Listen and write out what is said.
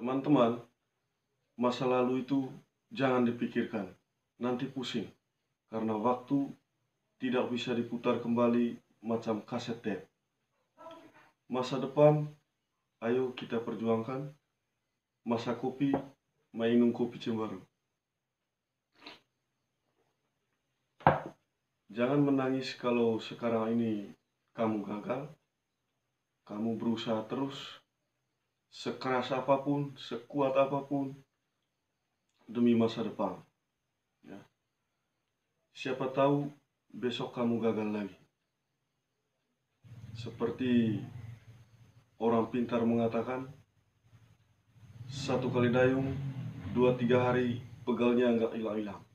Teman-teman, masa lalu itu jangan dipikirkan, nanti pusing. Karena waktu tidak bisa diputar kembali macam kaset tape. Masa depan, ayo kita perjuangkan. Masa kopi, mainung kopi cembaru. Jangan menangis kalau sekarang ini kamu gagal. Kamu berusaha terus sekeras apapun, sekuat apapun demi masa depan. Ya. Siapa tahu besok kamu gagal lagi. Seperti orang pintar mengatakan, satu kali dayung, dua tiga hari pegalnya nggak hilang-hilang.